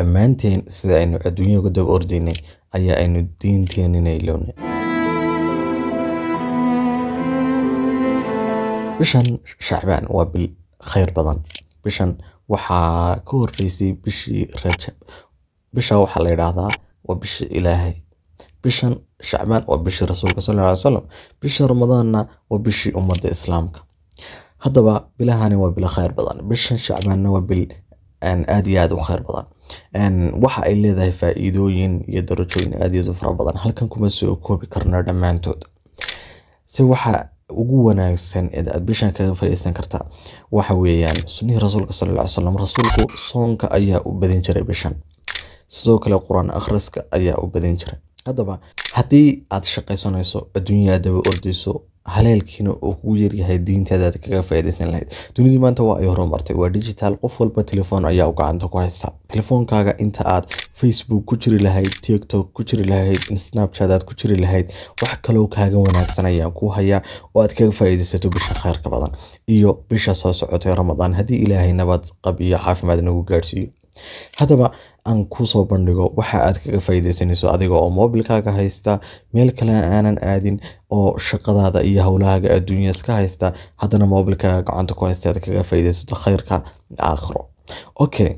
Dhammaanteen sida aynu adduunyada uga daba ordaynay ayaa aynu diinteenana ilownay. Bishan Shacbaan waa bil khayr badan. Bishan waxaa ka horreysay bishii Rajab. Bisha waxaa la yidhaahdaa waa bishii Ilaahay. Bishan Shacbaan waa bishii Rasuulka sallallahu alayhi wasallam. Bisha Ramadaanna waa bishii ummadda Islaamka. Haddaba bilahani waa bil khayr badan. Bishan Shacbaanna waa bil aan aad iyo aad u khayr badan waxa ay leedahay faa'iidooyin iyo darajooyin aad iyo aad u fara badan halkan kuma soo koobi karno dhammaantood se waxa ugu wanaagsan ee aad bishan kaga faa'iideysan kartaa waxa weeyaan sunnihii rasuulka sala alla slam rasuulku soonka ayaa u badin jiray bishan sidoo kale qur-aan akhriska ayaa u badin jiray haddaba haddii aad shaqaysanayso adduunyada daba ordayso haleelkiina uu kugu yaryahay diintaada aad kaga faaideysan lahayd dunidu maanta waa ay horumartay waa digital qof walba telefoon ayaa u gacanta ku haysta telefoonkaaga inta aad facebook ku jiri lahayd tiktok ku jiri lahayd snapchat aad ku jiri lahayd wax kaloo kaaga wanaagsan ayaa ku hayaa oo aad kaga faaideysato bisha khayrka badan iyo bisha soo socota ramadaan haddii ilaahay nabad qab iyo caafimaad nagu gaadhsiiyo haddaba aan kuusoo bandhigo waxa aad kaga faaideysanayso adiga oo mobilkaaga haysta meel kale aanan aadin oo shaqadaada iyo howlahaaga adduunya iska haysta haddana moobilkaaga gacanta ku haysta aad kaga faa'ideysato khayrka aakhiro okay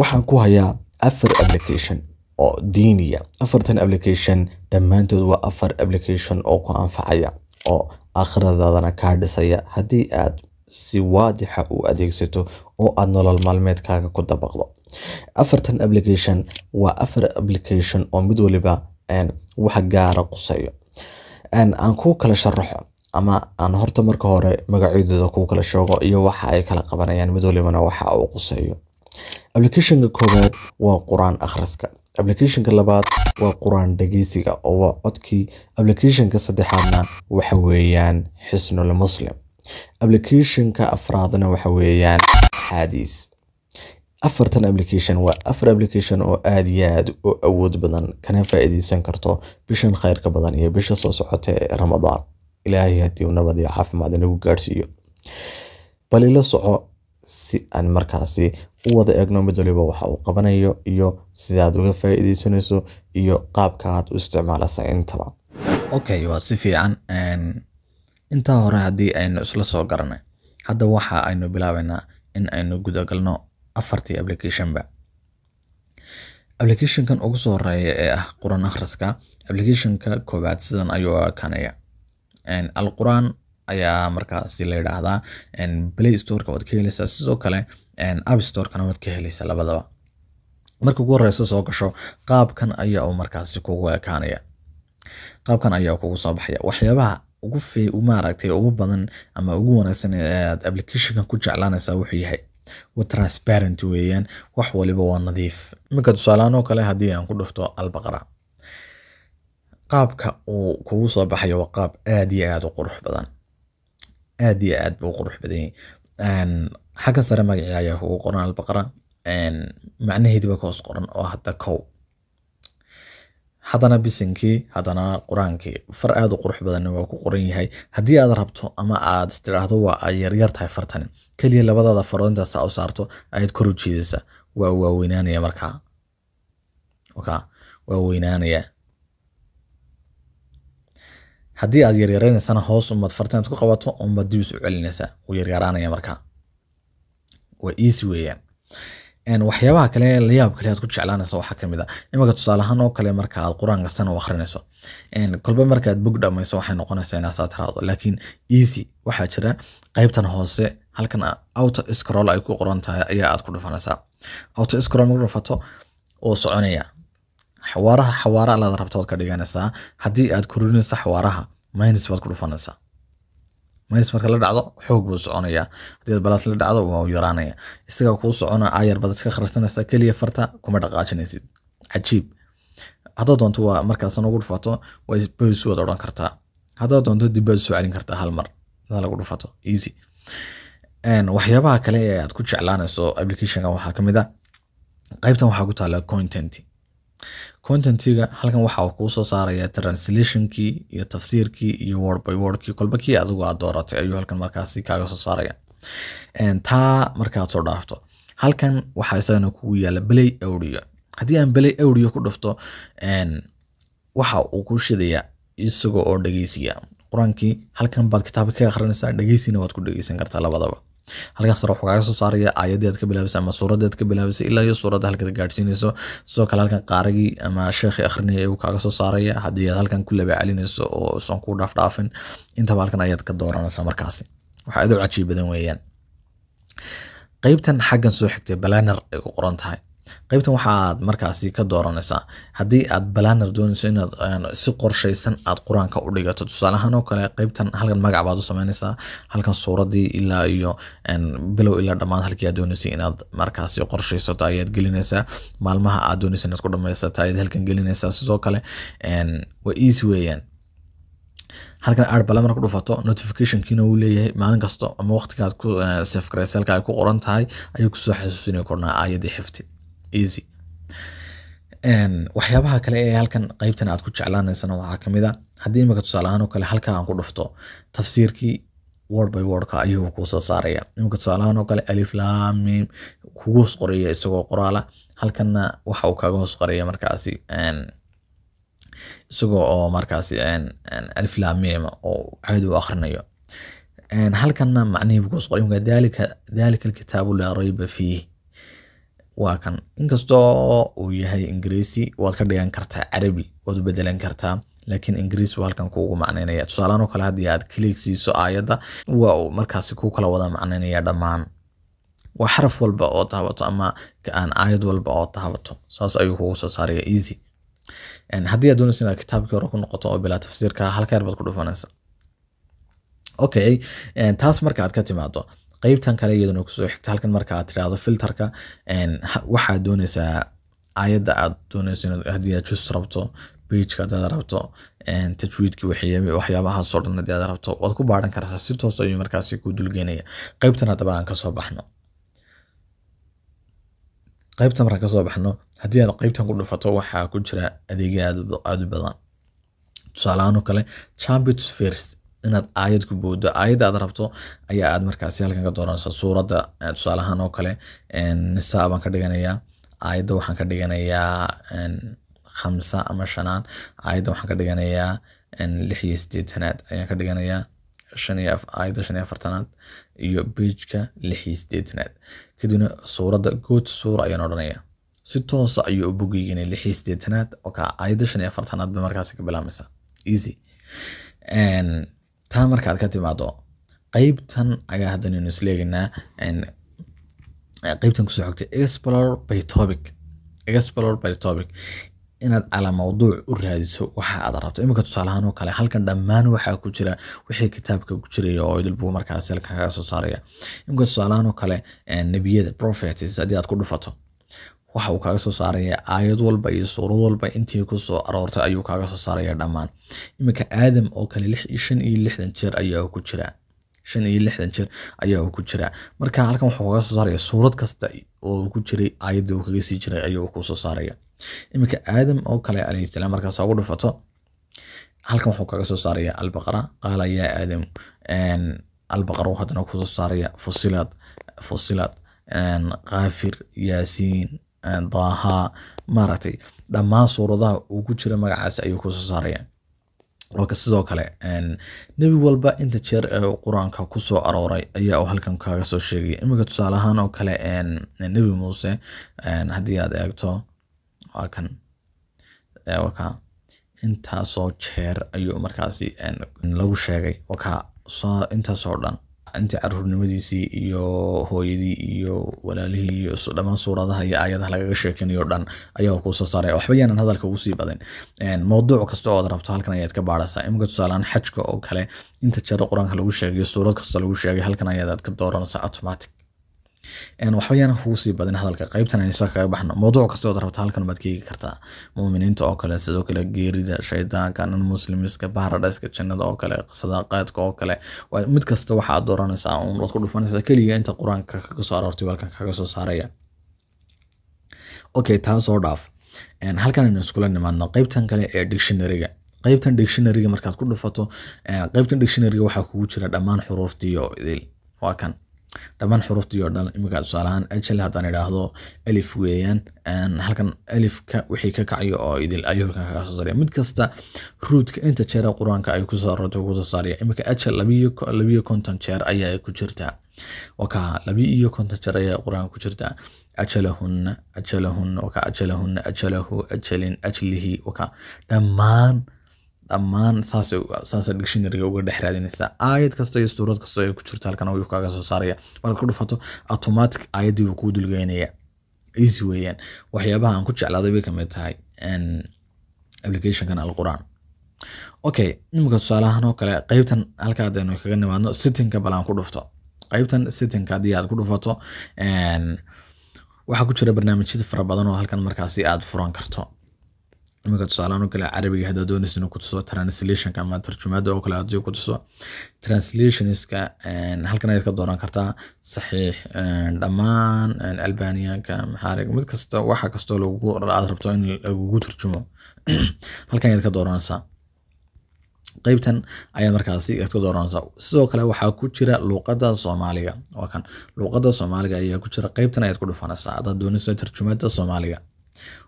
waxaan ku hayaa afar application oo diiniya afartan application dhammaantood waa afar application oo ku anfacaya oo aakhiradaadana kaa dhisaya haddii aad si waadixa u adeegsato oo aad nolol maalmeedkaaga ku dabaqdo afartan application waa afar application oo mid waliba wax gaara ah quseeyo aan kuu kala sharaxo ama aan horta marka hore magacyadooda kuu kala sheego iyo waxa ay kala qabanayaan mid walibana waxa uu quseeyo applicationka koowaad waa qur-aan akhriska applicationka labaad waa qur-aan dhegeysiga oo waa codkii applicationka saddexaadna waxa weeyaan xisnul muslim Application afraadna waxa weeyaan Axadis. Afartan application waa afar application oo aad iyo aad u awood badan kana faa'iideysan karto bishan khayrka badan iyo bisha soo socota ee Ramadaan. Ilaahay haddii nabad iyo caafimaad inagu gaarsiiyo. Bal ila soco si aan markaasi u wada eegno mid waliba waxa uu qabanayo iyo sidaad uga faa'iideysanayso iyo qaabka aad u isticmaalaysa intaba. Okay, waa si fiican. Intaa hore haddii aynu isla soo garanay, hadda waxa aynu bilaabaynaa in aynu guda galno afartii application-ba. ugu soo horeeya ee ah Qur'aan akhriska. application koowaad sidan ayuu ekaanaya. Alqur'aan ayaa markaasi la yiraahdaa. Play store waad ka helaysaa sidoo kale App store waad ka helaysaa labadaba. Marka ugu horeysa soo gasho qaabkan ayaa uu markaasi kugu ekaanaya. Qaabkan ayaa kugu soo baxaya waxyaabaha ugu maaragtay ugu badan ama ugu wanaagsan ee aad applicationkan ku jeclaanaysaa wuxuu yahay wa transparent weeyaan wax waliba waa nadiif iminka tusaaleaan oo kale haddii aan ku dhufto albaqara qaabka uu kugu soo baxayo waa qaab aad iyo aad u qurux badan aad iyo aad buu qurux badan yahay xagga sare magacii ayaa kugu qoran albaqara macnaheediba ka hoos qoran oo hadda kow haddana bisinkii haddana qur-aankii far aad u qurux badanna waa ku qoran yahay haddii aad rabto ama aad istidhaahdo waa ay yaryartahay fartani keliya labadaada farood intaas u saarto ayaad kor u jiidaysaa waa waaweynaanaya markaa waa weynaanaya haddii aad yaryaraynaysana hoos umad fartan aad ku qabato umad dibis u celinaysaa uu yaryaraanaya markaa waa easy weeyaan waxyaabaha kale layaab kale aad ku jeclaanaysa waxaa kamid a ah. imanka tusaaleahaan oo kale marka aad qur-aanka sana u akhrinayso kolba markaad bog dhamayso waxay noqonaysaa inaad saa tiraahdo laakiin easy waxaa jira qaybtan hoose halkan outer scroll ay ku qoran tahay ayaa aad ku dhufanaysaa outer scroll marku dhufato oo soconaya xawaaraha xawaara laad rabto ka dhiganaysaa haddii aad korinaysa xawaaraha minus baad ku dhufanaysaa mays marka la dhacdo xoog buu soconayaa haddii balas la dhacdo waa yaraanaya isagaa kuu socona ayar baad iska kharsanaysaa keliya farta kuma dhaqaajinaysid cajiib haddaad doonto waa markaas nagu dhufato waa odhan kartaa haddaad doonto dibbaad soo celin kartaa hal mar hadaa lagu dhufato easy waxyaabaha kale ee aad ku jeclaanayso applicationka waxaa ka a ah. qaybtan waxaa ku taala content contentiga halkan waxaa kuu soo saaraya translationkii iyo tafsiirkii iyo word by wordkii kolba kii adigu aad dooratay ayuu halkan markaasi kaaga soo saaraya taa markaad soo dhaafto halkan waxaa isagana kugu yaala belay audio haddii aan belay audio ku dhufto waxa uu ku shidaya isaga oo dhegeysiya qur-aankii halkan baad kitaaba ka akhrinaysaa dhegeysina waad ku dhegeysan kartaa labadaba halkaas sare wuxuu kaaga soo saaraya aayadii aad ka bilaabisay ama suuraddii aad ka bilaabisay ilaa iyo suuradda halkaad gaadhsiinayso sidoo kale halkan qaarigii ama sheekhii akhrinaya ayuu kaaga soo saaraya haddii aad halkan ku labacelinayso oo usan ku dhaafdhaafin intaba halkan ayaad ka dooranaysaa markaasi waxa aad cajiib badan weeyaan qaybtan xaggan soo xigtay balaner ay ku qoran tahay qaybtan waxaaad markaasi ka dooranaysaa haddii aad balaner doonayso inaad si qorshaysan aad qur-aanka u dhigato tusaaleahaan oo kale qaybtan halkan magac baad u sameynaysaa halkan suuraddii ilaa iyo bilow ilaa dhammaan halkii aad doonaysay inaad markaasi qorshaysato ayaad gelinaysaa maalmaha aad doonaysa inaad ku dhamaysato ayaad halkan gelinaysaa sidoo kale waa easy weeyaan halkan aad bala marka dhufato notificationkiina wuu leeyahay maalin kasta ama waqtigaad ku eh, sefgaraysa halka ay ku qoran tahay ayuu kusoo xasuusinaya kordhnaa aayadii xifti easy waxyaabaha kale ee halkan qeybtan aad ku jeclaanaysana waxaa kamid a haddii imika tusaale ahaan oo kale halka aan ku dhufto tafsiirkii word by wordka ayuu kuu soo saaraya imika tusaaleahaan oo kale aliflamim kugu hoos qoraya isagoo qoraala halkanna waxa uu kaaga hoos qoraya markaasi isagoo oo markaasi aliflamima oo caadi u akhrinayo halkanna macnihii buu kuhoos qoraya dalika dalika alkitaabu laa rayba fiih waa kan inkastoo uu yahay ingiriisi waad ka dhigan kartaa carabi waad u bedelan kartaa laakiin ingiriis buu halkan kuugu macnaynaya tusaalaanoo kale haddii aad kaliig siiso aayadda waa uu markaasi ku kala wada macnaynaya dhammaan waa xaraf walba oo taabato ama aan aayad walba oo taabato saas ayuu kugu soo saaraya easy haddii aad doonaysa inaad kitaabkii hore ku noqoto oo bilaa tafsiirka halka baad ku dhufanaysa okay taas marka aad ka timaado qeybtan kale iyadana kusoo xigta halkan marka aad tirahdo filterka waxaad dooneysaa ayadda aad dooneyso inaad haddii aad jus rabto pageka hadaad rabto tajwiidka waxyaabahaasoo dhan haddii aad rabto waad ku baaran kartaa si toos ayuu markaasi ku dulgeenaya qeybtan haddaba aan kasoo baxno qaybtan markaan kasoo baxno haddii aad qeybtan ku dhufato waxaa ku jira adeegyo aad u badan tusaalahaan oo kale champions inaad aayad ku boodo aayadda aad rabto ayaa aad markaasi halkan ka dooranaysaa suuradda eh, tusaaleahaan oo kale nisaa baan ka dhiganayaa aayadda waxaan ka dhiganayaa khamsa ama shanaad aayadda waxaan ka dhiganayaa lix iyo sideetanaad ayaan ka dhiganayaa aayadda shan iyo afartanaad iyo bejka lix iyo sideetanaad kadibna suuradda good suura ayaan odhanaya si toosa ah ayuu bogeyginay lix iyo sideetanaad ayadda shan iyo afartanaad bay markaasi ka bilaabmaysaa easy taa marka ka timaado qeybtan ayaa haddana isleeganaa qaybtan kusoo xogtay explore by topic explore by topic inaad cala mawduuc u raadiso waxa aad rabto iminka tusaalahaan oo kale halkan dhammaan waxaa ku jira wixii kitaabka ku jiraya oo idilbuu markaas halkan kaga soo saaraya iminka tusaalahaan oo kale nebiyada prophets haddii aad ku dhufato waxa uu kaaga soo saaraya aayad walba iyo suurad walba intii kusoo aroortay ayuu kaaga soo saaraya dhammaan iminka aadam oo kale shan iyo lixdan jeer ayaa ku jiraa shan iyo lixdan jeer ayaa uu ku jiraa marka halkan wuxuu kaga soo saaraya suurad kasta oo ku jiray aayadda uu kaga sii jiray ayuu kusoo saaraya iminka aadam oo kale calayhi salaam markaas ugu dhufato halkan wuxuu kaga soo saaraya albaqara qaala yaa aadam albaqara haddana kusoo saaraya fusilaad fusilaad kaafir yaasiin daha maaragtay dhammaan suuradaha uu ku jira magacaasi ayuu ku soo saaraya waka sidoo kale nebi walba inta jeer ee uu qur-aanka kusoo arooray ayaa uu halkan kaaga soo sheegaya iminka tusaale ahaan oo kale nebi muuse haddii aad eegto waa kan waka intaasoo jeer ayuu markaasi lagu sheegay waka intaasoo dhan intii caruurnimadiisii iyo hooyadii iyo walaalihii iyo dhammaan suuradaha iyo aayadaha lagaga sheekeynayo o dhan ayaa kuusoo saaray waxba yaanan hadalka usii badin mowduuc kasta ood rabto halkan ayaad ka baarhaysaa imika tusaaleaan xajka oo kale inta jaro qur-aanka lagu sheegayo suurad kasta lagu sheegay halkan ayaadaad ka dooranaysaa automatic waxbayaan kuusii badin hadalka qeybtan aynu soo kaga baxno mowduuc kasta ood rabto halkan baad ka kartaa muuminiinta oo kale sidoo kale geerida shaydaanka non muslimiska baradhiska jannada oo kale sadaaqaadka oo kale mid kasta waxa aad dooranaysaa uun ku dhufanaysaa keliya inta qur-aanka kaga aroortay halkan kaga soo saaraya okay taasoo dhaaf halkan aynu iskula nimaadno qeybtan kale ee dictionaryga qeybtan dictionaryga markaad ku dhufato qeybtan dictionaryga waxaa kugu jira dhammaan xuruuftii oo idil waa kan dhamaan xuruftii oo dhan iminka tusaalahaan ajl haddaan idhaahdo alif weeyaan halkan alifka wixii ka kacayo oo idil ayuu halkan kaga soo saaraya mid kasta ruudka inta jeera qur-aanka ay kusoo rarto saaraya iminka ajl labiyo konton jeer ayaa ku jirtaa wakaa labiyo konton jeer ayaa qur-aanka ku jirtaa ajalahunna ajalahunna wakaa ajalahunna ajalahu ajalin ajlihi wakaa dhammaan dhammaan saasa dictionaryga uga dhex raadinaysaa aayad kasto iyo suurad kasto ay ku jirto halkan ayuu kaaga soo saaraya markaad ku dhufato automatic aayaddii wuu kuu dulgeynaya easy weeyaan waxyaabaha aan ku jeclaaday bay kamid tahay applicationkan alquraan okay imika tusaalahaan oo kale qeybtan halkaad aynu kaga nimaadno sittinka bal aan ku dhufto qeybtan sittinka haddii aad ku dhufato waxaa ku jira barnaamijyada fara badan oo halkan markaasi aad furan karto iminka tusaaleaan o kale carabiga haddaa doonaysa inuu kutuso translationka ama tarjumaada oo kale hadii kutuso translationska halkan ayaad ka dooran kartaa saxiix dhammaan albanianka maxaarig mid kasta waxa kastoo lagu aad rabto in lagugu tarjumo halkan ayaad ka dooranaysaa qaybtan ayaa markaasi ka dooranaysaa sidoo kale waxaa ku jira luuqada soomaaliga waa kan luuqada soomaaliga ayaa ku jira qaybtan ayaad ku dhufanaysaa haddaad doonayso tarjumada soomaaliga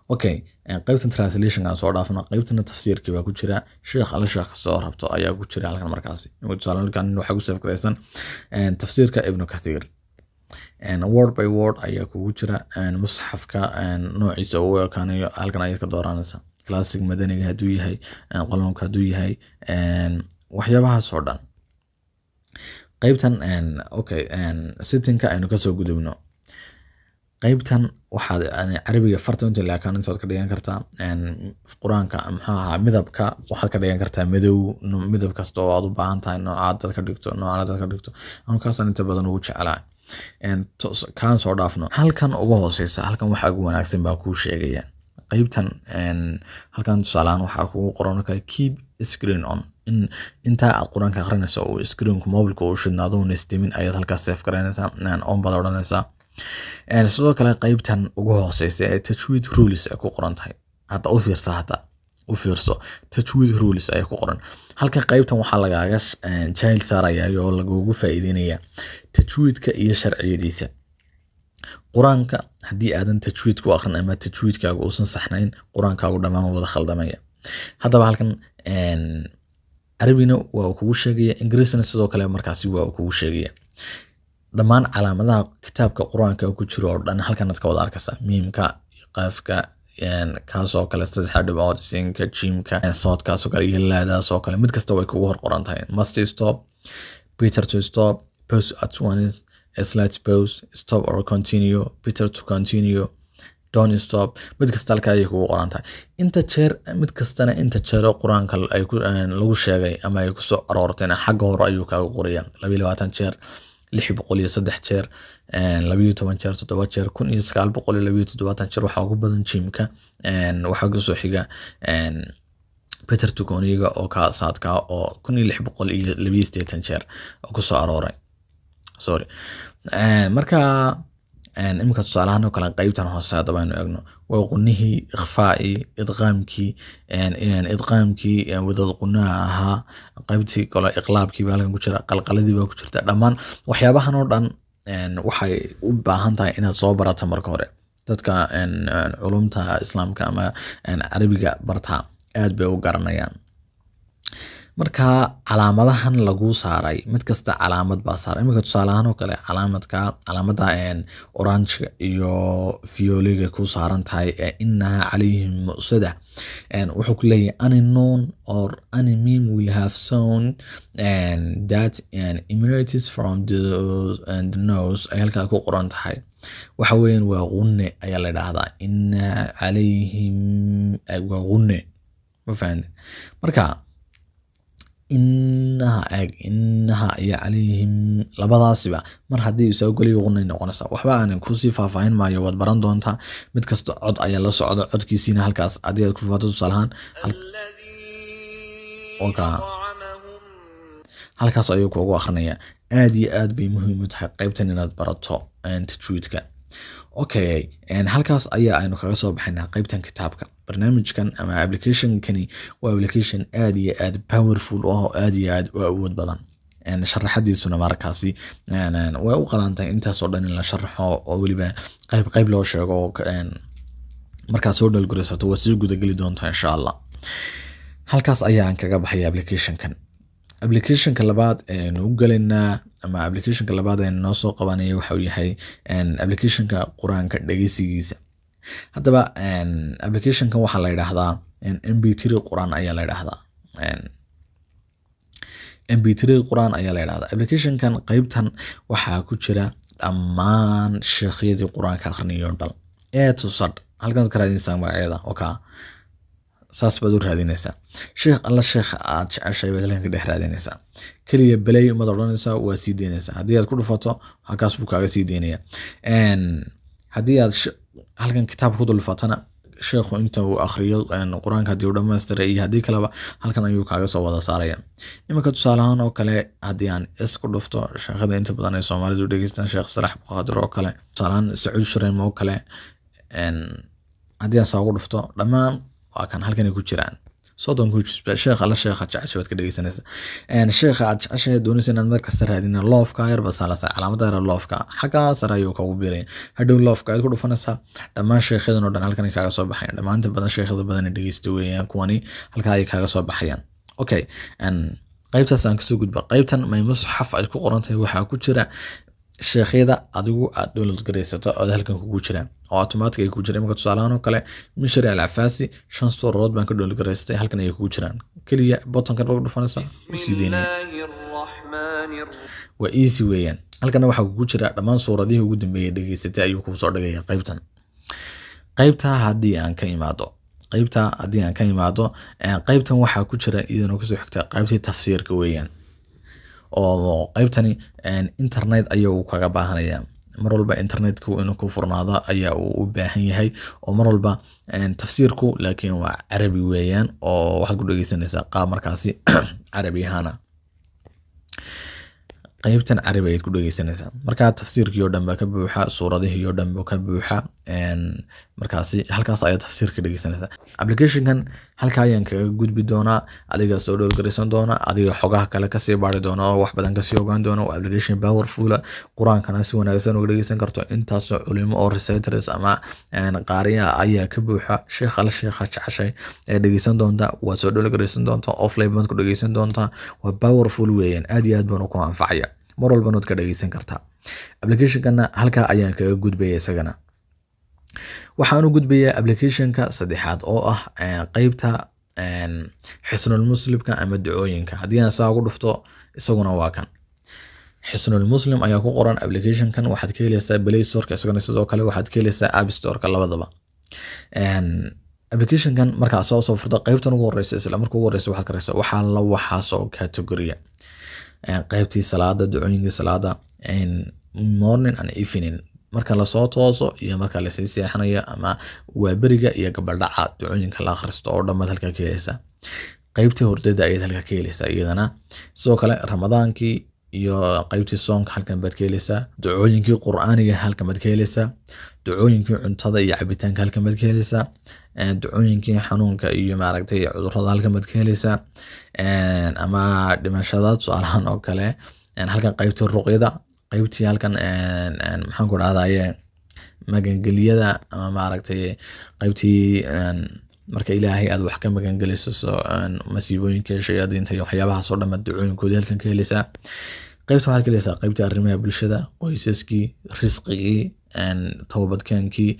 okay qaybtan translation soo dhaafno qaybtana tafsiirkii baa ku jira sheekh alla sheekh soo rabto ayaa ku jira halkan markaasi tusaale ku safkadaysan tafsiirka ibnu kathiir word by word ayaa kugu jira musxafka noociisa uu ekaanayo halkan ayaad ka dooranaysa classic madaniga hadduu yahay qoloonka hadduu yahay waxyaabahaas dhan qeybtan okay sittinka aynu kasoo gudubno qeybtan waxaad carabiga fartontal accountintood ka dhigan kartaa qur-aanka muxuu ahaa midabka waxaad ka dhigan kartaa madow midab kasta oo aad u baahan tahay noocaad dad dhigto noocaan dad dhigto halkaasaan inta badan ugu jeclaa kaan soo dhaafno halkan uga hooseysa halkan waxa ugu wanaagsan baa kuu sheegaya qeybtan halkan tusaalehaan waxaa kugu qoran kale keep screen on in intaa aad qur-aanka akrinaysa oo screenku mobilka uu shidnaado una isdimin ayaad halkaas seef garanaysaa on baad odhanaysaa sidoo kale qaybtan ugu hooseysa ee tajwiid rules ay ku qoran tahay hadda u fiirso hadda u fiirso tajwiid rules ay ku qoran halka qeybtan waxaa lagaaga jail saaraya oo lagugu faa'iideynaya tajwiidka iyo sharciyadiisa qur-aanka haddii aadan tajwiid ku aqrin ama tajwiidkaaga uusan saxnayn qur-aankaagu dhammaan wada khaldamaya haddaba halkan carabina waa kugu sheegaya ingiriisna sidoo kale markaasi waa kugu sheegaya dhammaan calaamadaha kitaabka qur-aanka ku jiro oo dhan halkanaad ka wada arkaysa miimka qaafka kaasoo kale saddexa dhibcood sinka jiimka soodkaasoo kale iyo laadaasoo kale mid kasta way kugu hor qoran tahay must stop peter to stop post at once slight post stop or continue peter to continue don't stop mid kasta halka ayay kugu qoran tahay inta jeer mid kastana inta jeero qur-aanka lagu sheegay ama ay kusoo aroorteen xagga hore ayuu kaaga qorayaa labaiyo jeer lix boqol iyo saddex jeer eh, labayo toban jeer toddoba jeer kun iyo sagaal boqol iyo labayo toddobaatan jeer waxaa ugu badan jimka eh, waxaa kasoo xiga eh, peter tukoniga oo ka saadka oo kun iyo lix boqol iyo labayo sideetan jeer oo kusoo arooray sorry marka imika tusaale ahaan oo kale qeybtan hoose haddaba aynu eegno waa qunihii ikhfaa'ii idqaamkii idqaamkii wadad qunaha ahaa qeybtii kale iqlaabkii baa halkan ku jira qalqaladii baa ku jirta dhammaan waxyaabahan oo dhan waxay u baahan tahay inaad soo barata marka hore dadka culumta islaamka ama carabiga bartaa aad bay u garanayaan marka calaamadahan lagu saaray mid kasta calaamad baa saaray imika tusaale ahaan oo kale calaamadka calaamada orange iyo violiga ku saaran tahay ee inaha calayhim musada wuxuu ku any known or any meme will have sown that immunities from the, the nose ay halkaa ku qoran tahay waxa weeyaan waa qunne ayaa la idhaahdaa inaha calayhim waa qunne ma fahamte marka inaha eeg inaha iyo calayhim labadaasiba mar haddii qunay noqonaysa waxba aanan kusii faahfaahin maayo waad baran doontaa mid kasta cod ayaa la socda codkiisiina halkaas haddii aad ku faato tusaalahaan halkaas ayuu kuugu akhrinayaa aada iyo aad bay muhiim u tahay qeybtan inaad barato tajwiidka okay halkaas ayaa aynu kaga soo baxaynaa qeybtan kitaabka barnaamijkan ama applicationkani waa application aad iyo aad powerful ah oo aad iyo aad u awood badan sharaxadiisuna markaasi way u qalantahay intaasoo dhan in la sharaxo oo weliba qayb qayb loo sheego markaad soo dhalguraysato waa sii gudageli doontaa insha allah halkaas ayaan kaga baxaya applicationkan applicationka labaad aynu u galaynaa ama applicationka labaad aynu noo soo qabanaya waxauu yahay applicationka qur-aanka dhegeysigiisa haddaba applicationkan waxaa la yidhaahdaa m b tr qur-aan ayaa la ydhahdaa m b tr qur-aan ayaa la ydhahdaa applicationkan qeybtan waxaa ku jira dhammaan sheekhyadii qur-aanka aqriniyo dhal ee tusad sad halkan ad ka raadinaysaa magacyada oka saas baad u raadinaysaa sheekh alla sheekh aad jeceshay baad halkan dhex raadinaysaa keliya beley maad odhanaysaa waa sii deynaysaa haddii aad ku dhufato halkaas buu kaaga sii deynaya haddii aad halkan kitaabka ku dulfatana sheekhu inta uu akhriyo qur-aanka haddii uu dhamaystiray iyo haddii kaleba halkan ayuu kaaga soo wada saaraya iminka tusaaleahaan oo kale haddii aan isku dhufto sheekhada inta badan ay soomaalidu dhegeystaan sheekh salax buqaadir oo kale tusaaleahaan sacuud shureyma oo kale haddii aan saa ugu dhufto dhammaan waa kan halkan ku jiraan sodonkasheekh alla sheekha jacashabaad ka dhegeysanaysa sheekha aad jeceshahay doonaysa inaad markasta raadina loofka yar basaa calaamada ah, yar loofka xaggaa ayuu kagu biray hadhow loofka ayaad ku dhufanaysaa dhammaan sheekhadan o dhan halkan kaaga soo baxayan dhammaanta badan sheekhada badan dhegeysta weeyaan kuwani halkaa ay kaaga soo baxayaan okay qaybtaas aan kasoo gudba qaybtan may musxaf ay ku qoran waxaa ku jira sheekhyada adigu aad download garaysato ood halkan kugu jiraan oo automatic ay kugu jiraan imaka tusaalahaan oo kale mishari alcafaasi shan sorood baan ka download garaystay halkan ayay kugu jiraan keliya botankan dhulka dhufanaysa u easy weeyaan halkana waxaa kugu jira dhammaan suuradihii ugu dambeeyay dhegeysatay ayuu kuu dhigaya qaybtan qaybtaa haddii aan ka imaado qaybtaa haddii aan ka imaado qaybtan waxaa ku jira iyadana kusoo xigta qaybtii tafsiirka weeyaan oo qeybtani internet ayaa uu kaga baahanayaa mar walba internetku inuu ku furnaado ayaa uu u baahan yahay oo mar walba tafsiirku laakiin waa carabi weeyaan oo waxaad ku dhegeysanaysaa qaab markaasi carabi ahaana qaybtan carabi ayaad ku dhegeysanaysaa markaa tafsiirkii oo dhanba ka buuxa suuradihii oo dhanba ka buuxa markaasi halkaas ayaa tafsiirka dhegeysanaysaa applicationkan halkaa ayaan kaga gudbi doonaa adigaa soo dhowrgaraysan doona adiga xogaha kale kasii baari doona oo wax badan kasii ogaan doona oo application powerfula qur-aankana si wanaagsan uga dhegeysan karto intaasoo culimo oo reciters ama qaariya ayaa ka buuxa sheekh al sheekha jeceshay ee dhegeysan doonta waad soo dhowrgaraysan doonta offline baad dhegeysan doonta waa powerful weeyaan aad iyo aad baan ku anfacaya mar walbana waad ka dhegeysan kartaa applicationkana halkaa ayaan kaga gudbaya isagana waxaan u gudbayaa applicationka saddexaad oo ah eh, qeybta eh, xisnulmuslimka ama ducooyinka haddii aan saa ugu dhufto isaguna waa kan xisnulmuslim ayaa ku qoran applicationkan waxaad ka helaysaa play storeka isagana sidoo kale waxaad ka helaysaa app storeka labadaba eh, applicationkan markaa soo soo furta qeybtan ugu horeysa isla marka ugu horeysa waxaad karaysa waxaa la waxaa soo categoria qaybtii salaada ducooyinkii salaada morning and evening marka lasoo tooso iyo marka lasii seexanayo ama waa beriga iyo gabaldhaca ducooyinka la akhristo oo dhanbaad halka ka helaysaa qaybtii hurdada ayaad halka ka heleysaa iyadana sidoo kale ramadaankii iyo qaybtii soonka halkan baad ka heleysaa ducooyinkii qur-aaniga halkan baad ka heleysaa ducooyinkii cuntada iyo cabitaanka halkan baad ka heleysaa ducooyinkii xanuunka iyo maaragtay cudurada halkan baad ka heleysaa ama dhimashada tusaalahan oo kale halkan qaybtii ruqyada qaybtii halkan maxaan ku dhahdaye magangeliyada ama maaragtay qaybtii marka ilaahay aad wax ka magangelayso soo masiibooyinka shayaadiinta iyo waxyaabahaasoo dhamma ducooyinkooda halkan ka heleysaa qaybta waxaad ka heleysaa qaybta arrimaha bulshada qoysaskii risqigii towbadkaankii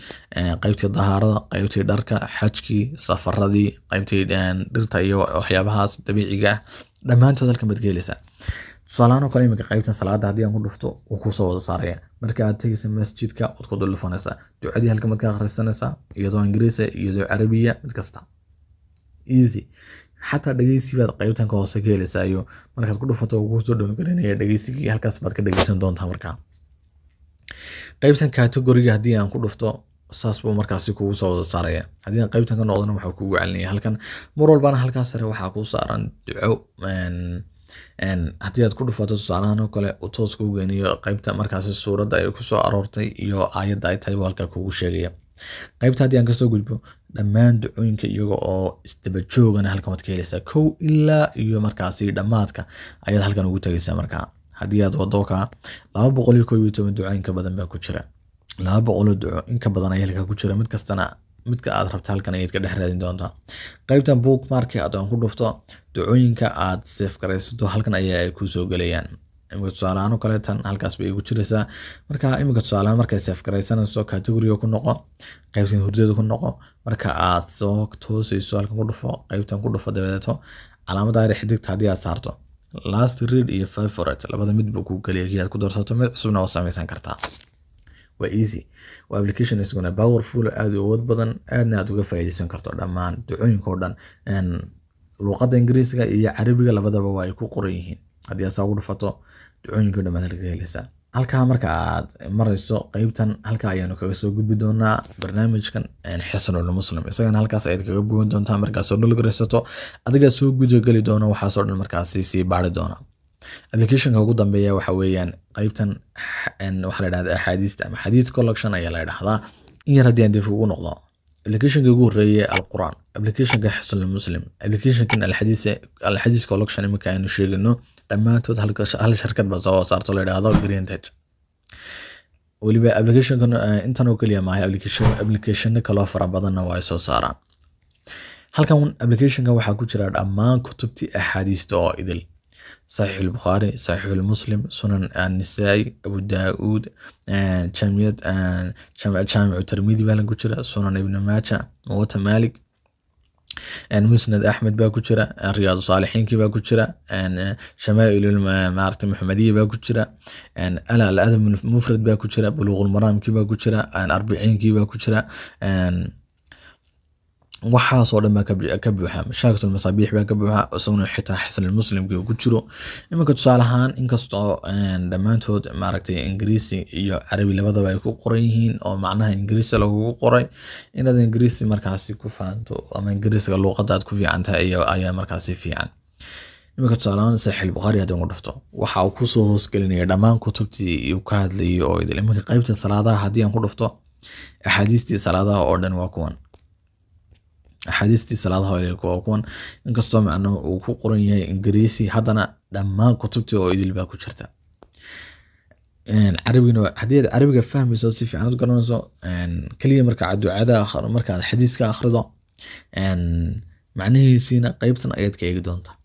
qaybtii dahaarada qaybtii dharka xajkii safaradii qaybtii dhirta iyo waxyaabahaas dabiiciga ah dhammaantood halkan baad ka heleysaa tusaalahaan oo kale iminka qaybtan salaada haddii aan ku dhufto wuu kuusoo wada saaraya marka aad tegaysa masjidka waad ku duldhufanaysaa ducadii halka mad akhrisanaysaa iyadoo ingiriisa iyadoo carabiya mid kasta easy xataa dhegeysi qaybtan ka hoose ka helaysaa markaad ku dhufato wuu kuusoo dhowlgarinaya dhegeysigii halkaas baad ka dhegeysan doontaa markaa qaybtan kategoriga haddii aan ku dhufto saas buu markaasi kugu soo wada saaraya haddii aan qaybtan ka noqdona waxaa kugu celinaya halkan mar walbana halkaas sare waxaa kuu saaran duco haddii aad ku dhufato tusaalahan oo kale uu toos kuu geeniyo qeybta markaasi suuradda ay kusoo aroortay iyo aayadda ay tahay halka kugu sheegaya qaybta haddii aan kasoo gudbo dhammaan ducooyinka iyaga oo isdabajoogana halkan waad ka helaysaa kow ilaa iyo markaasi dhammaadka ayaad halkan ugu tagaysaa markaa haddii aad wadookaa laba boqol iyo koob iyo toban ducooyin badan baa ku jira laba boqoloo duco in ka badan ayaa halkaa ku jira mid kastana midka aad rabta halkan ayaad ka dhex raadin doontaa qaybtan book markii adoon ku dhufto ducooyinka aad seef garaysato halkan ayaa ay kusoo gelayaan imika tusaalahaan kaleetan halkaas bay igu jiraysaa marka imika tusaalahaan markaad seef garaysanayso categoriga ku noqo qaybtan hurdada ku noqo marka aad soo toosayso halkan ku dhufo qaybtan ku dhufo dabadeeto calaamadaari xidigta haddii aad saarto last read iyo favorite labada mid buu ku geliya kii aad ku darsato mid cusubna oo samaysan kartaa waa easy waa application isaguna powerful aad u awood badan aadna aad uga faa'iidaysan karto dhammaan ducooyinka oo dhan luuqadda ingiriiska iyo carabiga labadaba waa ay ku qoran yihiin haddii asaa ugu dhufato ducooyinka o dhan baad halka heleysaa halkaa marka aad marayso qeybtan halka ayaanu kaga soo gudbi doonaa barnaamijkan xasanulmuslim isagana halkaas ayaad kaga bogan doontaa markaasoo dhul adigaa soo gudagali doona waxaasoo dhan markaasi sii baari doona applicationka ugu dambeeya waxa weeyaan qeybtan waxaa la dhahda axaadiista ama xadiid collection ayaa la dhahdaa in yar haddii aan dib ugu noqdo applicationka ugu horreeye alquraan applicationka xusnul muslim applicationkan alxadiis collection iminka aynu sheegino dhammaantood hal shirkad baa soo saarto la dhahdo greented weliba applicationkan eh, intan oo keliya maahay application applicationno kaloo fara badanna waa soo saaraan halkan applicationka waxaa ku jira dhammaan kutubtii axaadiista oo idil صحيح البخاري صحيح مسلم سنن النسائي أبو داود جامعة جامع الترمذي بaa ku jira sunan ibn maaja muwata malik eh, musnad axmed baa ku jira eh, riyaad saalixiinkii baa ku jira eh, shamaa'il maaragta maxamadiya baa ku jira al adab mufrad baa ku jira buluuq lmaraamkii baa ku jira arbiciinkii baa ku jira waxaasoo dhan baa ka buuxa mashaakil masaabiix baa ka buuxa isaguna xitaa xasanulmuslimkii ku jiro iminka tusaale ahaan inkastoo dhammaantood maaragtay ingiriisi iyo carabi labadaba ay ku qoran yihiin oo macnaha ingiriisi lagugu qoray inaad ingiriisi markaasi ku fahanto ama ingiriisga luuqadda ku fiican tahay ayaa markaasi fiican iminka tusaale ahaan saxiil bukhaari haddii ugu dhufto waxa uu kusoo hoosgelinaya dhammaan kutubtii uu ka hadlayay oo idil iminka qeybta salaadaha haddii aan ku dhufto axaadiistii salaadaha oo dhan waa kuwan axaadiistii salaadaha waailka waa kuwan inkastoo macnuhu uu ku qoran yahay ingiriisi haddana dhammaan kutubtii oo idil baa ku jirta carabigana haddii aad carabiga fahmayso si fiicanad garanayso keliya markaa ducada markaad xadiiska akhrido macnihiisiina qeybtan ayaad ka eegi doontaa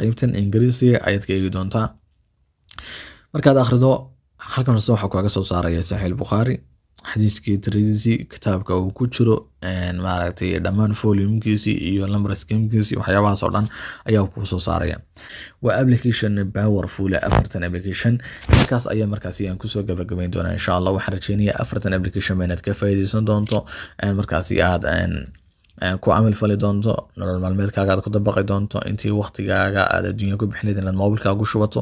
qeybtan ingiriisiga ayaad ka eegi doontaa markaad akhrido halkan hose waxaa kaga soo saaraya saxiil bukhaari xadiiskii tiradiisii kitaabka uu ku jiro maaragtay dhammaan foliumkiisii iyo lambar skamkiisii waxyaabahaas oo dhan ayaa kuu soo saaraya waa application powerful afartan application halkaas ayaa markaasi aan kusoo gabagabayn doonaa insha allah waxaan rajeynayaa afartan application ba ka faa'iideysan doonto markaasi aad ku camal fali doonto nolol maalmeedkaaga aad ku dabaqi doonto intii waktigaaga aad adduunya ku bixinayd inaad moobilkaagu shubato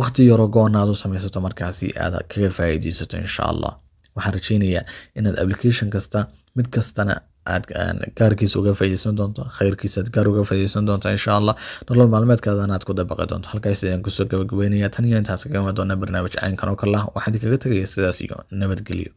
wakti yaro goonaad u samaysato markaasi aad kaga faa'iideysato insha allah waxaan rajeynayaa inaad application kasta mid kastana aad gaarkiisa uga faideysan doonto khayrkiisa aad gaar uga faideysan doonto insha allah nolol maalmeedkaadana aad ku dabaqi doonto halkaas ayaan kusoo gabagabeynaya taniyo intaas kaga doona barnaamij caynkan oo kale ah waxaan idinkaga tegaya sidaas iyo nabadgelyo